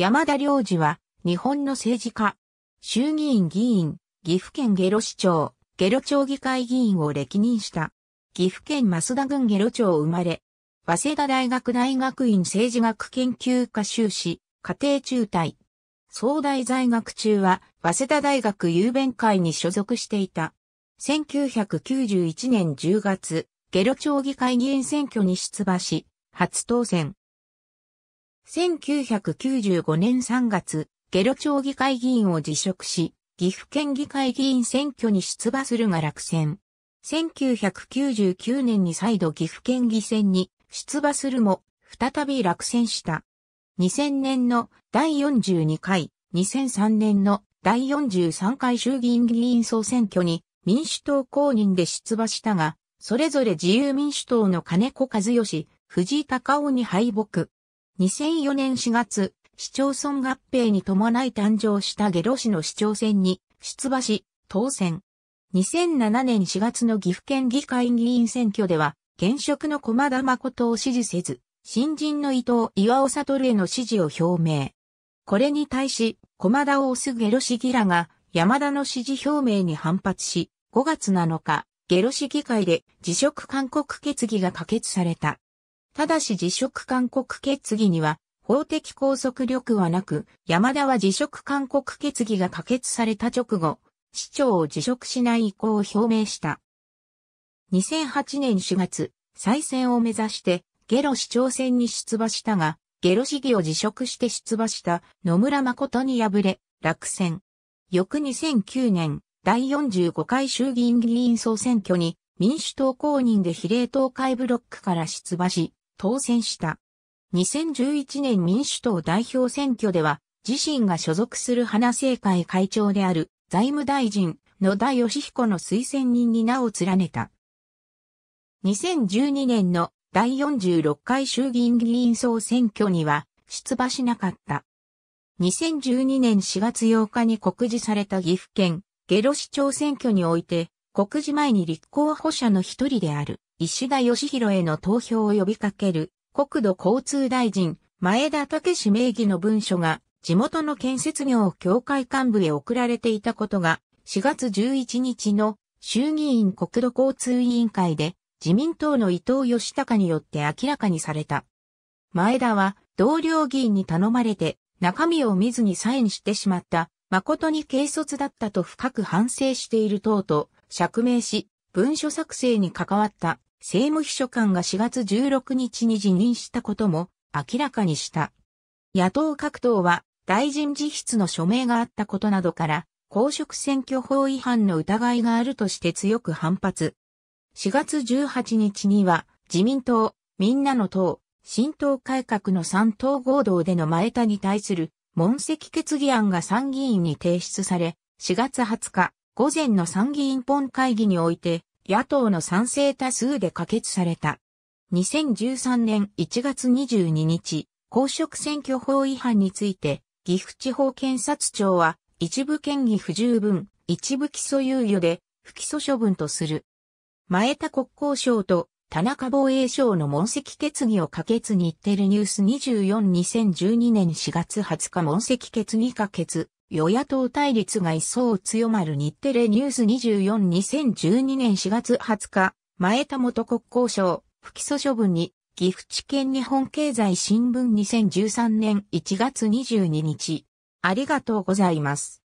山田良二は、日本の政治家、衆議院議員、岐阜県下呂市長、下呂町議会議員を歴任した。岐阜県増田郡下呂町生まれ、早稲田大学大学院政治学研究科修士、家庭中退。総大在学中は、早稲田大学郵弁会に所属していた。1991年10月、下呂町議会議員選挙に出馬し、初当選。1995年3月、下呂町議会議員を辞職し、岐阜県議会議員選挙に出馬するが落選。1999年に再度岐阜県議選に出馬するも、再び落選した。2000年の第42回、2003年の第43回衆議院議員総選挙に民主党公認で出馬したが、それぞれ自由民主党の金子和義、藤井隆夫に敗北。2004年4月、市町村合併に伴い誕生した下呂市の市長選に出馬し、当選。2007年4月の岐阜県議会議員選挙では、現職の駒田誠を支持せず、新人の伊藤岩尾悟への支持を表明。これに対し、駒田を推す下呂市議らが、山田の支持表明に反発し、5月7日、下呂市議会で辞職勧告決議が可決された。ただし辞職勧告決議には法的拘束力はなく、山田は辞職勧告決議が可決された直後、市長を辞職しない意向を表明した。2008年4月、再選を目指してゲロ市長選に出馬したが、ゲロ市議を辞職して出馬した野村誠に敗れ、落選。翌2009年、第45回衆議院議員総選挙に民主党公認で比例党会ブロックから出馬し、当選した。2011年民主党代表選挙では、自身が所属する花政会会長である財務大臣野田義彦の推薦人に名を連ねた。2012年の第46回衆議院議員総選挙には出馬しなかった。2012年4月8日に告示された岐阜県下呂市長選挙において告示前に立候補者の一人である石田義弘への投票を呼びかける国土交通大臣前田武史名義の文書が地元の建設業協会幹部へ送られていたことが4月11日の衆議院国土交通委員会で自民党の伊藤義隆によって明らかにされた。前田は同僚議員に頼まれて中身を見ずにサインしてしまった誠に軽率だったと深く反省している党と釈明し、文書作成に関わった政務秘書官が4月16日に辞任したことも明らかにした。野党各党は大臣自筆の署名があったことなどから、公職選挙法違反の疑いがあるとして強く反発。4月18日には自民党、みんなの党、新党改革の3党合同での前田に対する問責決議案が参議院に提出され、4月20日、午前の参議院本会議において、野党の賛成多数で可決された。2013年1月22日、公職選挙法違反について、岐阜地方検察庁は、一部県議不十分、一部起訴猶予で、不起訴処分とする。前田国交省と田中防衛省の問責決議を可決にってるニュース242012年4月20日問責決議可決与野党対立が一層強まる日テレニュース242012年4月20日、前田元国交省、不起訴処分に、岐阜地検日本経済新聞2013年1月22日。ありがとうございます。